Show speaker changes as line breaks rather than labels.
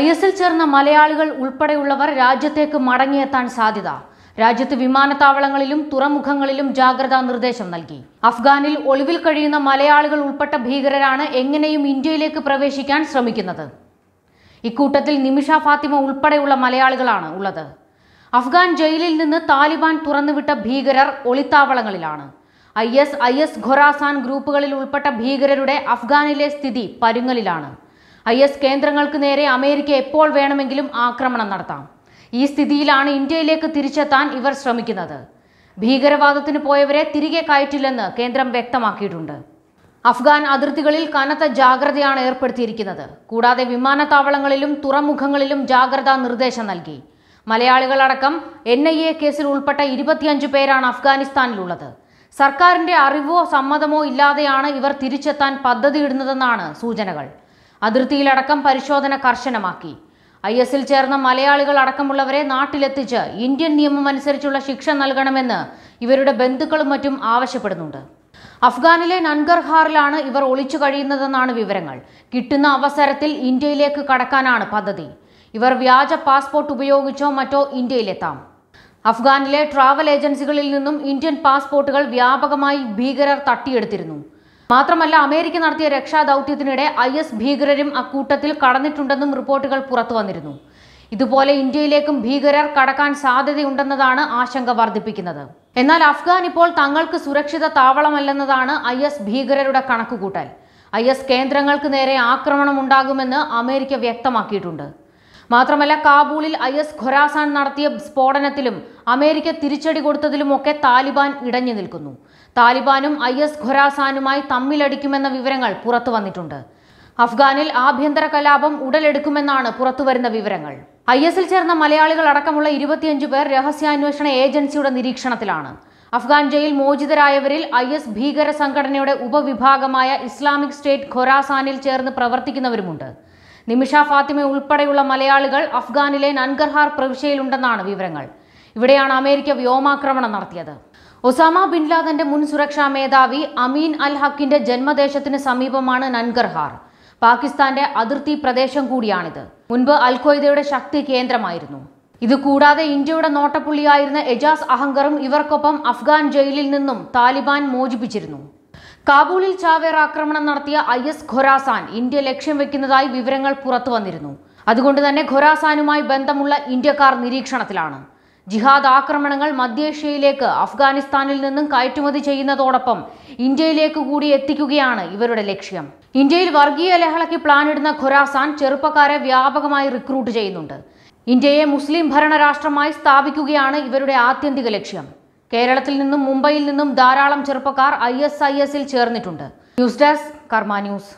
I എസിൽ ചേർന്ന മലയാളികൾ ഉൾപ്പെടെയുള്ളവർ രാജ്യത്തേക്ക് മടങ്ങിയെത്താൻ സാധ്യത രാജ്യത്ത് വിമാനത്താവളങ്ങളിലും തുറമുഖങ്ങളിലും ജാഗ്രതാ നിർദ്ദേശം നൽകി അഫ്ഗാനിൽ ഒളിവിൽ കഴിയുന്ന മലയാളികൾ ഉൾപ്പെട്ട ഭീകരരാണ് എങ്ങനെയും ഇന്ത്യയിലേക്ക് പ്രവേശിക്കാൻ ശ്രമിക്കുന്നത് ഇക്കൂട്ടത്തിൽ നിമിഷ ഫാത്തിമ ഉൾപ്പെടെയുള്ള മലയാളികളാണ് ഉള്ളത് അഫ്ഗാൻ ജയിലിൽ നിന്ന് താലിബാൻ തുറന്നുവിട്ട ഭീകരർ ഒളിത്താവളങ്ങളിലാണ് I S I S Khorasan ഗ്രൂപ്പുകളിൽ ഉൾപ്പെട്ട ഭീകരരുടെ അഫ്ഗാനിലെ സ്ഥിതി പരുങ്ങലിലാണ് ഐ എസ് കേന്ദ്രങ്ങൾക്ക് നേരെ അമേരിക്ക എപ്പോൾ വേണമെങ്കിലും ആക്രമണം നടത്താം ഈ സ്ഥിതിയിലാണ് ഇന്ത്യയിലേക്ക് തിരിച്ചെത്താൻ ഇവർ ശ്രമിക്കുന്നത് ഭീകരവാദത്തിന് പോയവരെ തിരികെ കയറ്റില്ലെന്ന് കേന്ദ്രം വ്യക്തമാക്കിയിട്ടുണ്ട് അഫ്ഗാൻ അതിർത്തികളിൽ കനത്ത ജാഗ്രതയാണ് ഏർപ്പെടുത്തിയിരിക്കുന്നത് കൂടാതെ വിമാനത്താവളങ്ങളിലും തുറമുഖങ്ങളിലും ജാഗ്രതാ നിർദ്ദേശം നൽകി മലയാളികളടക്കം എൻ ഐ എ കേസിൽ ഉൾപ്പെട്ട ഇരുപത്തിയഞ്ച് പേരാണ് അഫ്ഗാനിസ്ഥാനിലുള്ളത് സർക്കാരിന്റെ അറിവോ സമ്മതമോ ഇല്ലാതെയാണ് ഇവർ തിരിച്ചെത്താൻ പദ്ധതിയിടുന്നതെന്നാണ് സൂചനകൾ അതിർത്തിയിലടക്കം പരിശോധന കർശനമാക്കി ഐ എസിൽ ചേർന്ന മലയാളികൾ അടക്കമുള്ളവരെ നാട്ടിലെത്തിച്ച് ഇന്ത്യൻ നിയമം അനുസരിച്ചുള്ള ശിക്ഷ നൽകണമെന്ന് ഇവരുടെ ബന്ധുക്കളും മറ്റും ആവശ്യപ്പെടുന്നുണ്ട് അഫ്ഗാനിലെ നൻഗർഹാറിലാണ് ഇവർ ഒളിച്ചു കഴിയുന്നതെന്നാണ് വിവരങ്ങൾ കിട്ടുന്ന അവസരത്തിൽ ഇന്ത്യയിലേക്ക് കടക്കാനാണ് പദ്ധതി ഇവർ വ്യാജ പാസ്പോർട്ട് ഉപയോഗിച്ചോ മറ്റോ ഇന്ത്യയിലെത്താം അഫ്ഗാനിലെ ട്രാവൽ ഏജൻസികളിൽ നിന്നും ഇന്ത്യൻ പാസ്പോർട്ടുകൾ വ്യാപകമായി ഭീകരർ തട്ടിയെടുത്തിരുന്നു മാത്രമല്ല അമേരിക്ക നടത്തിയ രക്ഷാദൌത്യത്തിനിടെ ഐ എസ് ഭീകരരും അക്കൂട്ടത്തിൽ കടന്നിട്ടുണ്ടെന്നും റിപ്പോർട്ടുകൾ പുറത്തു വന്നിരുന്നു ഇതുപോലെ ഇന്ത്യയിലേക്കും ഭീകരർ കടക്കാൻ സാധ്യതയുണ്ടെന്നതാണ് ആശങ്ക വർദ്ധിപ്പിക്കുന്നത് എന്നാൽ അഫ്ഗാൻ ഇപ്പോൾ തങ്ങൾക്ക് സുരക്ഷിത താവളമല്ലെന്നതാണ് ഐ എസ് ഭീകരരുടെ കണക്കുകൂട്ടൽ ഐ എസ് കേന്ദ്രങ്ങൾക്ക് നേരെ ആക്രമണം ഉണ്ടാകുമെന്ന് അമേരിക്ക വ്യക്തമാക്കിയിട്ടുണ്ട് മാത്രമല്ല കാബൂളിൽ ഐ എസ് ഖൊറാസാൻ നടത്തിയ സ്ഫോടനത്തിലും അമേരിക്ക തിരിച്ചടി കൊടുത്തതിലുമൊക്കെ താലിബാൻ ഇടഞ്ഞു നിൽക്കുന്നു താലിബാനും ഐ എസ് ഖൊറാസാനുമായി തമ്മിലടിക്കുമെന്ന വിവരങ്ങൾ പുറത്തു വന്നിട്ടുണ്ട് അഫ്ഗാനിൽ ആഭ്യന്തര കലാപം ഉടലെടുക്കുമെന്നാണ് പുറത്തുവരുന്ന വിവരങ്ങൾ ഐ എസിൽ ചേർന്ന മലയാളികൾ അടക്കമുള്ള ഇരുപത്തിയഞ്ചു പേർ രഹസ്യാന്വേഷണ ഏജൻസിയുടെ നിരീക്ഷണത്തിലാണ് അഫ്ഗാൻ ജയിൽ മോചിതരായവരിൽ ഐ എസ് ഭീകര സംഘടനയുടെ ഉപവിഭാഗമായ ഇസ്ലാമിക് സ്റ്റേറ്റ് ഖൊറാസാനിൽ ചേർന്ന് പ്രവർത്തിക്കുന്നവരുമുണ്ട് നിമിഷ ഫാത്തിമ ഉൾപ്പെടെയുള്ള മലയാളികൾ അഫ്ഗാനിലെ നൻഗർഹാർ പ്രവിശ്യയിലുണ്ടെന്നാണ് വിവരങ്ങൾ ഇവിടെയാണ് അമേരിക്ക വ്യോമാക്രമണം നടത്തിയത് ഒസാമ ബിൻ ലാദന്റെ മുൻ സുരക്ഷാ മേധാവി അമീൻ അൽ ഹക്കിന്റെ ജന്മദേശത്തിന് സമീപമാണ് നൻഗർഹാർ പാകിസ്ഥാന്റെ അതിർത്തി പ്രദേശം കൂടിയാണിത് മുൻപ് അൽഖ്വയ്ദയുടെ ശക്തി കേന്ദ്രമായിരുന്നു കൂടാതെ ഇന്ത്യയുടെ നോട്ടപ്പുള്ളിയായിരുന്ന എജാസ് അഹങ്കറും ഇവർക്കൊപ്പം അഫ്ഗാൻ ജയിലിൽ നിന്നും താലിബാൻ മോചിപ്പിച്ചിരുന്നു കാബൂളിൽ ചാവേർ ആക്രമണം നടത്തിയ ഐ എസ് ഖൊറാസാൻ ഇന്ത്യ ലക്ഷ്യം വെക്കുന്നതായി വിവരങ്ങൾ പുറത്തു വന്നിരുന്നു അതുകൊണ്ട് തന്നെ ഖൊറാസാനുമായി ബന്ധമുള്ള ഇന്ത്യക്കാർ നിരീക്ഷണത്തിലാണ് ജിഹാദ് ആക്രമണങ്ങൾ മധ്യേഷ്യയിലേക്ക് അഫ്ഗാനിസ്ഥാനിൽ നിന്നും കയറ്റുമതി ചെയ്യുന്നതോടൊപ്പം ഇന്ത്യയിലേക്ക് കൂടി എത്തിക്കുകയാണ് ഇവരുടെ ലക്ഷ്യം ഇന്ത്യയിൽ വർഗീയ ലഹളയ്ക്ക് പ്ലാനിടുന്ന ഖൊറാസാൻ ചെറുപ്പക്കാരെ വ്യാപകമായി റിക്രൂട്ട് ചെയ്യുന്നുണ്ട് ഇന്ത്യയെ മുസ്ലിം ഭരണരാഷ്ട്രമായി സ്ഥാപിക്കുകയാണ് ഇവരുടെ ആത്യന്തിക ലക്ഷ്യം കേരളത്തിൽ നിന്നും മുംബൈയിൽ നിന്നും ധാരാളം ചെറുപ്പക്കാർ ഐ എസ് ഐ എസിൽ ചേർന്നിട്ടുണ്ട് ന്യൂസ് ഡെസ്ക് കർമ്മ ന്യൂസ്